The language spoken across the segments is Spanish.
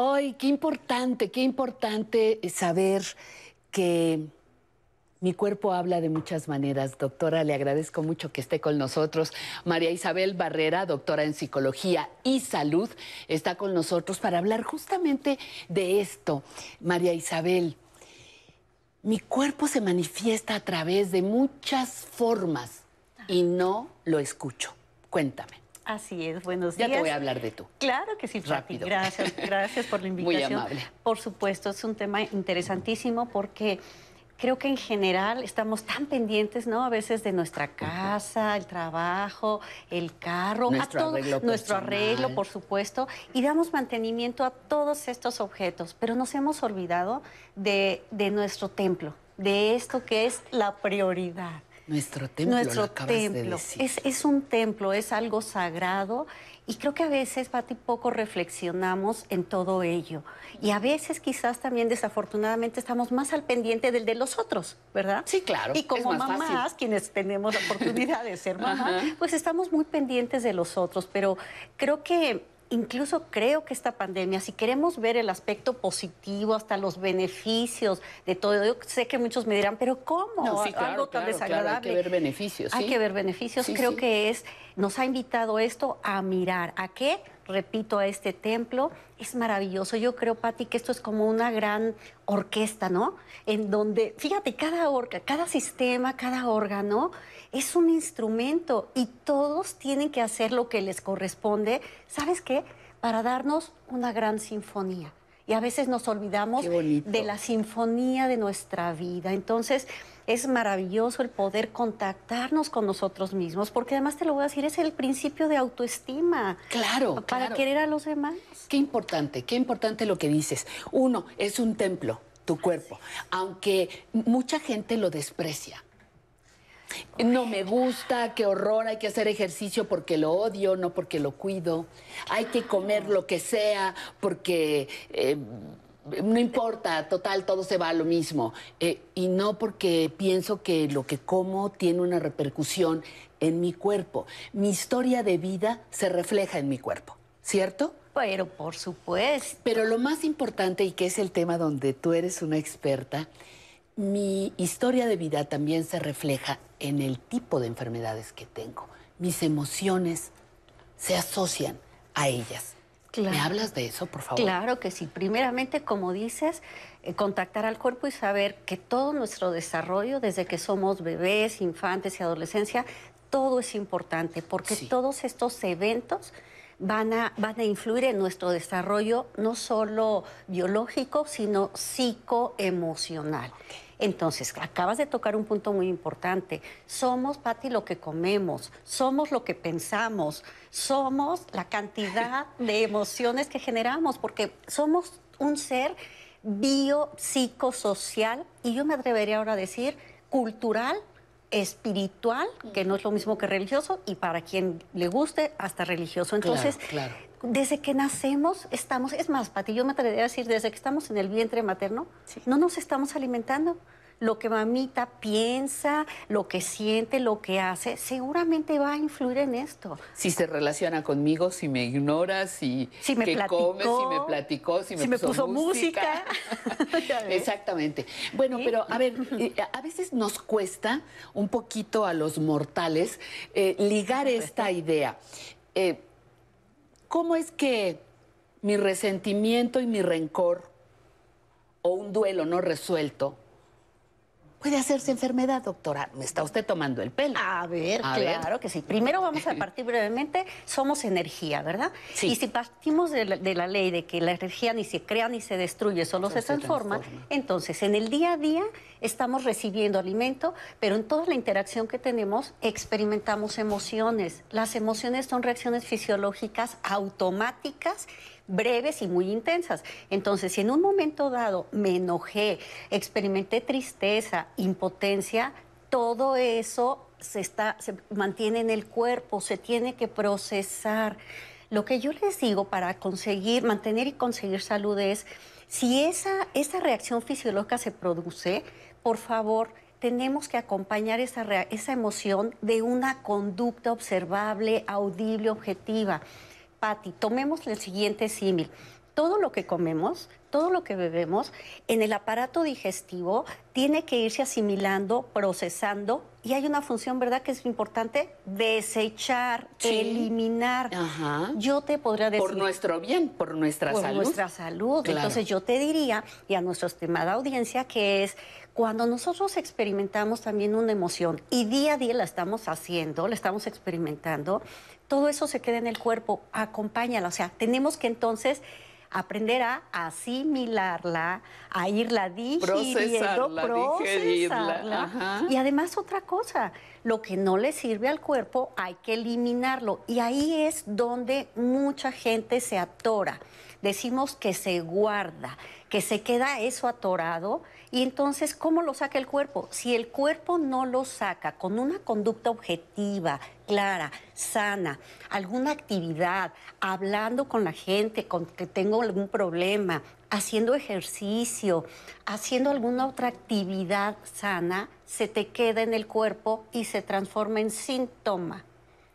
Ay, qué importante, qué importante saber que mi cuerpo habla de muchas maneras. Doctora, le agradezco mucho que esté con nosotros. María Isabel Barrera, doctora en psicología y salud, está con nosotros para hablar justamente de esto. María Isabel, mi cuerpo se manifiesta a través de muchas formas y no lo escucho. Cuéntame. Así es, buenos días. Ya te voy a hablar de tú. Claro que sí, Rápido. Gracias, gracias por la invitación. Muy Por supuesto, es un tema interesantísimo porque creo que en general estamos tan pendientes, ¿no? A veces de nuestra casa, el trabajo, el carro, nuestro, todo, arreglo, nuestro arreglo, por supuesto, y damos mantenimiento a todos estos objetos, pero nos hemos olvidado de nuestro templo, de esto que es la prioridad. Nuestro templo. Es, un templo, es algo sagrado y creo que a veces, y poco reflexionamos en todo ello. Y a veces quizás también desafortunadamente estamos más al pendiente del de los otros, ¿verdad? Sí, claro. Y como mamás, quienes tenemos la oportunidad de ser mamá, pues estamos muy pendientes de los otros, pero creo que incluso creo que esta pandemia, si queremos ver el aspecto positivo, hasta los beneficios de todo, yo sé que muchos me dirán, pero ¿cómo? Algo tan desagradable. hay que ver beneficios. Hay que ver beneficios. creo que es nos ha invitado esto a mirar. ¿A qué? Repito, a este templo. Es maravilloso. Yo creo, Patti, que esto es como una gran orquesta, ¿no? En donde, fíjate, cada orca, cada sistema, cada órgano es un instrumento y todos tienen que hacer lo que les corresponde. ¿Sabes qué? Para darnos una gran sinfonía. Y a veces nos olvidamos de la sinfonía de nuestra vida. Entonces, es maravilloso el poder contactarnos con nosotros mismos, porque además te lo voy a decir, es el principio de autoestima. Claro. Para querer a los demás. Qué importante, qué importante lo que dices. Uno, es un templo, tu cuerpo, aunque mucha gente lo desprecia. No me gusta, qué horror, hay que hacer ejercicio porque lo odio, no porque lo cuido. Hay que comer lo que sea porque eh, no importa, total, todo se va a lo mismo. Eh, y no porque pienso que lo que como tiene una repercusión en mi cuerpo. Mi historia de vida se refleja en mi cuerpo, ¿cierto? Pero por supuesto. Pero lo más importante, y que es el tema donde tú eres una experta, mi historia de vida también se refleja en el tipo de enfermedades que tengo. Mis emociones se asocian a ellas. ¿Me hablas de eso, por favor? Claro que sí. Primeramente, como dices, eh, contactar al cuerpo y saber que todo nuestro desarrollo, desde que somos bebés, infantes y adolescencia, todo es importante, porque todos estos eventos van a, van a influir en nuestro desarrollo no solo biológico, sino psicoemocional. Entonces, acabas de tocar un punto muy importante. Somos, Patti, lo que comemos, somos lo que pensamos, somos la cantidad de emociones que generamos, porque somos un ser biopsicosocial y yo me atrevería ahora a decir cultural espiritual, que no es lo mismo que religioso, y para quien le guste, hasta religioso. Entonces, desde que nacemos, estamos, es más, Pati, yo me atrevería a decir, desde que estamos en el vientre materno, no nos estamos alimentando lo que mamita piensa, lo que siente, lo que hace, seguramente va a influir en esto. Si se relaciona conmigo, si me ignora, si, me platicó, come, si me platicó, si me, puso, música. Exactamente. Bueno, pero a ver, eh, a veces nos cuesta un poquito a los mortales eh, ligar esta idea. Eh, ¿Cómo es que mi resentimiento y mi rencor o un duelo no resuelto Puede hacerse enfermedad, doctora. Me está usted tomando el pelo. A ver, claro que sí. Primero vamos a partir brevemente. Somos energía, ¿verdad? Sí. Y si partimos de la, ley de que la energía ni se crea ni se destruye, solo se transforma, entonces en el día a día estamos recibiendo alimento, pero en toda la interacción que tenemos experimentamos emociones. Las emociones son reacciones fisiológicas automáticas breves y muy intensas. Entonces, si en un momento dado me enojé, experimenté tristeza, impotencia, todo eso se, está, se mantiene en el cuerpo, se tiene que procesar. Lo que yo les digo para conseguir, mantener y conseguir salud es, si esa, esa reacción fisiológica se produce, por favor, tenemos que acompañar esa, esa emoción de una conducta observable, audible, objetiva. Patti, tomemos el siguiente símil. Todo lo que comemos, todo lo que bebemos en el aparato digestivo tiene que irse asimilando, procesando y hay una función, ¿verdad?, que es importante, desechar, eliminar. Ajá. Yo te podría decir... Por nuestro bien, por nuestra salud. Por nuestra salud. Entonces yo te diría, y a nuestra estimada audiencia, que es cuando nosotros experimentamos también una emoción y día a día la estamos haciendo, la estamos experimentando, todo eso se queda en el cuerpo, acompáñala. O sea, tenemos que entonces aprender a asimilarla, a irla digiriendo, procesarla. Y además otra cosa, lo que no le sirve al cuerpo hay que eliminarlo. Y ahí es donde mucha gente se atora. Decimos que se guarda que se queda eso atorado y entonces, ¿cómo lo saca el cuerpo? Si el cuerpo no lo saca con una conducta objetiva, clara, sana, alguna actividad, hablando con la gente, con que tengo algún problema, haciendo ejercicio, haciendo alguna otra actividad sana, se te queda en el cuerpo y se transforma en síntoma.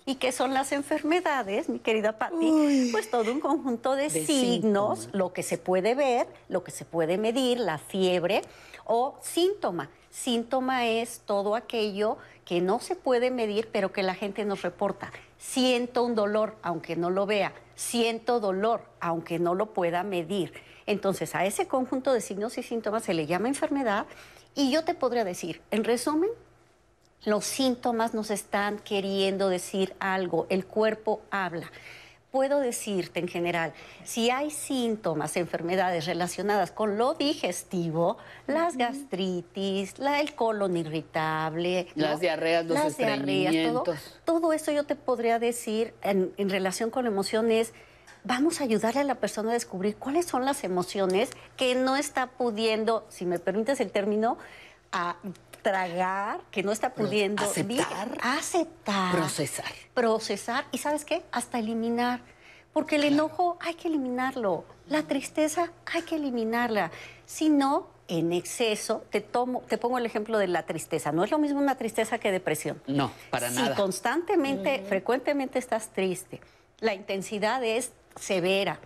¿Y qué son las enfermedades, mi querida Patti? pues todo un conjunto de, signos, lo que se puede ver, lo que se puede medir, la fiebre o síntoma. Síntoma es todo aquello que no se puede medir, pero que la gente nos reporta. Siento un dolor, aunque no lo vea. Siento dolor, aunque no lo pueda medir. Entonces, a ese conjunto de signos y síntomas se le llama enfermedad. Y yo te podría decir, en resumen, los síntomas nos están queriendo decir algo, el cuerpo habla. Puedo decirte en general, si hay síntomas, enfermedades relacionadas con lo digestivo, las gastritis, la, el colon irritable, las diarreas, los las todo, eso yo te podría decir en, en relación con emociones vamos a ayudarle a la persona a descubrir cuáles son las emociones que no está pudiendo, si me permites el término, a tragar, que no está pudiendo aceptar, aceptar, procesar. Procesar y ¿sabes qué? Hasta eliminar. Porque el enojo hay que eliminarlo, la tristeza hay que eliminarla. Si no, en exceso, te, tomo, te pongo el ejemplo de la tristeza. No es lo mismo una tristeza que depresión. No, para nada. Si constantemente, frecuentemente estás triste, la intensidad es severa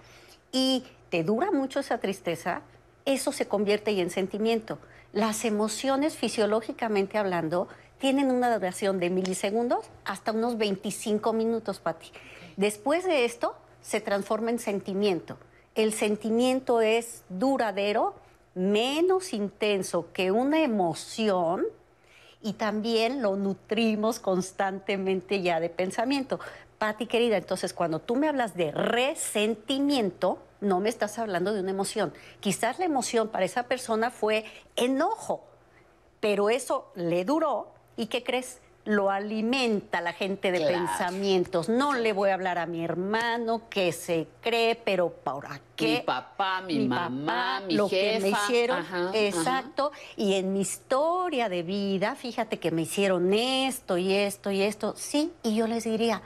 y te dura mucho esa tristeza, eso se convierte en sentimiento. Las emociones, fisiológicamente hablando, tienen una duración de milisegundos hasta unos 25 minutos, Patti. Después de esto, se transforma en sentimiento. El sentimiento es duradero, menos intenso que una emoción y también lo nutrimos constantemente ya de pensamiento. Pati, querida, entonces cuando tú me hablas de resentimiento, no me estás hablando de una emoción. Quizás la emoción para esa persona fue enojo, pero eso le duró y ¿qué crees? Lo alimenta la gente de pensamientos. No le voy a hablar a mi hermano que se cree, pero ¿para qué? Mi papá, mi, mamá, lo que me hicieron, exacto. Y en mi historia de vida, fíjate que me hicieron esto y esto y esto. Sí, y yo les diría,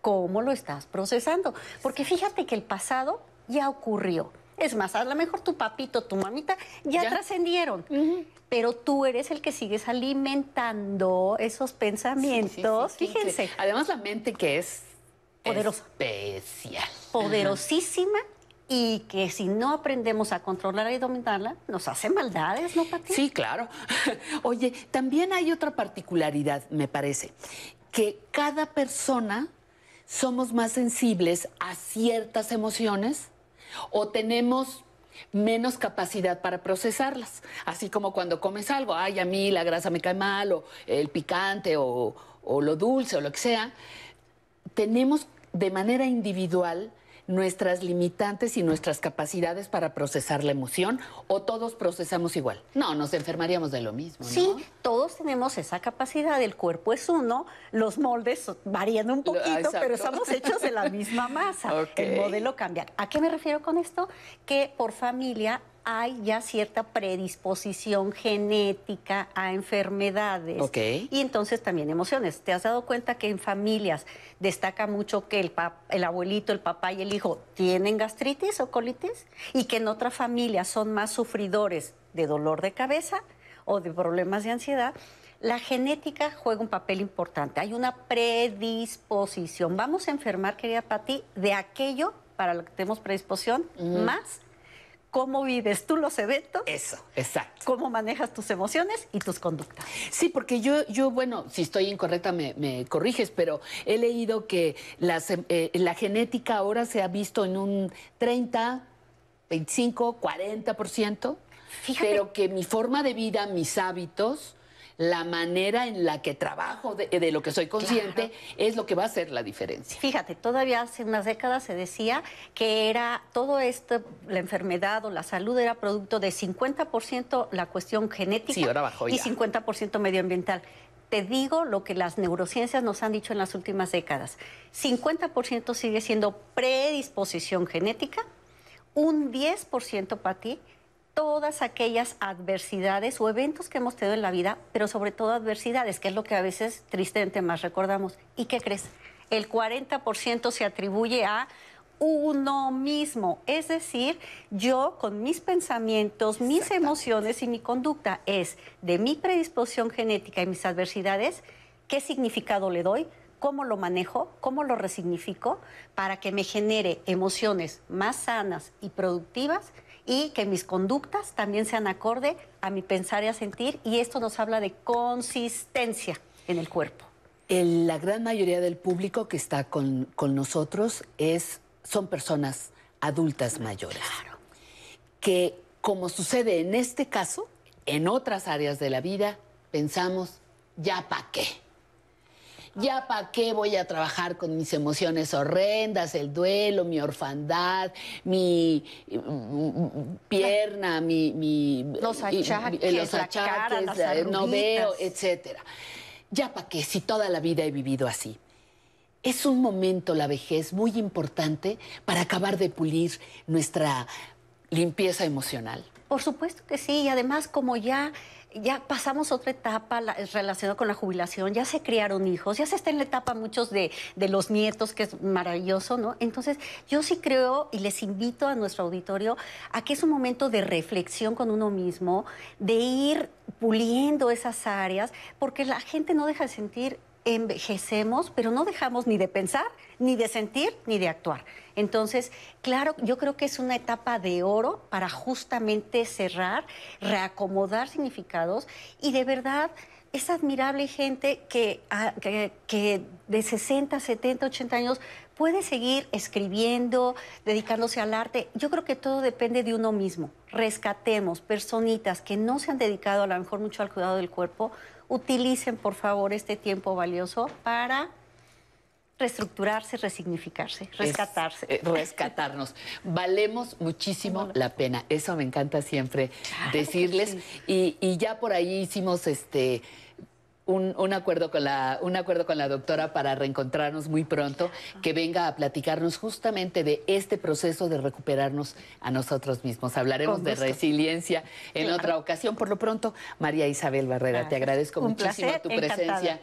¿cómo lo estás procesando? Porque fíjate que el pasado ya ocurrió. Es más, a lo mejor tu papito, tu mamita ya, trascendieron, pero tú eres el que sigues alimentando esos pensamientos. Fíjense. Además, la mente que es poderosa. Especial. Poderosísima. Y que si no aprendemos a controlarla y dominarla, nos hace maldades, ¿no, Pati? Sí, claro. Oye, también hay otra particularidad, me parece, que cada persona somos más sensibles a ciertas emociones o tenemos menos capacidad para procesarlas. Así como cuando comes algo, ay, a mí la grasa me cae mal, o el picante, o, o lo dulce, o lo que sea, tenemos de manera individual nuestras limitantes y nuestras capacidades para procesar la emoción o todos procesamos igual? No, nos enfermaríamos de lo mismo. ¿no? Sí, todos tenemos esa capacidad, el cuerpo es uno, los moldes varían un ah, poquito, pero estamos hechos de la misma masa. El modelo cambia. ¿A qué me refiero con esto? Que por familia hay ya cierta predisposición genética a enfermedades. Y entonces también emociones. ¿Te has dado cuenta que en familias destaca mucho que el, abuelito, el papá y el hijo tienen gastritis o colitis? Y que en otra familia son más sufridores de dolor de cabeza o de problemas de ansiedad. La genética juega un papel importante. Hay una predisposición. Vamos a enfermar, querida Pati, de aquello para lo que tenemos predisposición, más cómo vives tú los eventos. Eso, exacto. Cómo manejas tus emociones y tus conductas. Sí, porque yo, yo bueno, si estoy incorrecta me, corriges, pero he leído que em, eh, la genética ahora se ha visto en un 30, 25, 40%, Fíjate. pero que mi forma de vida, mis hábitos la manera en la que trabajo, de, lo que soy consciente, es lo que va a hacer la diferencia. Fíjate, todavía hace unas décadas se decía que era todo esto, la enfermedad o la salud era producto de 50% la cuestión genética y 50% medioambiental te digo lo que las neurociencias nos han dicho en las últimas décadas. 50% sigue siendo predisposición genética, un 10% para ti todas aquellas adversidades o eventos que hemos tenido en la vida, pero sobre todo adversidades, que es lo que a veces tristemente más recordamos. ¿Y qué crees? El 40% se atribuye a uno mismo, es decir, yo con mis pensamientos, mis emociones y mi conducta es de mi predisposición genética y mis adversidades, qué significado le doy, cómo lo manejo, cómo lo resignifico para que me genere emociones más sanas y productivas y que mis conductas también sean acorde a mi pensar y a sentir y esto nos habla de consistencia en el cuerpo. la gran mayoría del público que está con, nosotros es, son personas adultas mayores. Claro. Que como sucede en este caso, en otras áreas de la vida pensamos, ya pa' qué ya para qué voy a trabajar con mis emociones horrendas, el duelo, mi orfandad, mi pierna, mi... los achaques, los achaques no veo, etcétera. Ya para qué, si toda la vida he vivido así. Es un momento, la vejez, muy importante para acabar de pulir nuestra limpieza emocional. Por supuesto que sí, y además como ya ya pasamos otra etapa relacionada con la jubilación, ya se criaron hijos, ya se está en la etapa muchos de, de, los nietos, que es maravilloso, ¿no? Entonces, yo sí creo y les invito a nuestro auditorio a que es un momento de reflexión con uno mismo, de ir puliendo esas áreas, porque la gente no deja de sentir envejecemos, pero no dejamos ni de pensar, ni de sentir, ni de actuar. Entonces, claro, yo creo que es una etapa de oro para justamente cerrar, reacomodar significados y de verdad es admirable gente que, ah, de 60, 70, 80 años puede seguir escribiendo, dedicándose al arte. Yo creo que todo depende de uno mismo. Rescatemos personitas que no se han dedicado a lo mejor mucho al cuidado del cuerpo. Utilicen, por favor, este tiempo valioso para reestructurarse, resignificarse, rescatarse. Eh, rescatarnos. Valemos muchísimo la pena. Eso me encanta siempre decirles. Y, ya por ahí hicimos este. Un, acuerdo con la, un acuerdo con la doctora para reencontrarnos muy pronto, ah. que venga a platicarnos justamente de este proceso de recuperarnos a nosotros mismos. Hablaremos de resiliencia en otra ocasión. Por lo pronto, María Isabel Barrera, te agradezco muchísimo tu presencia.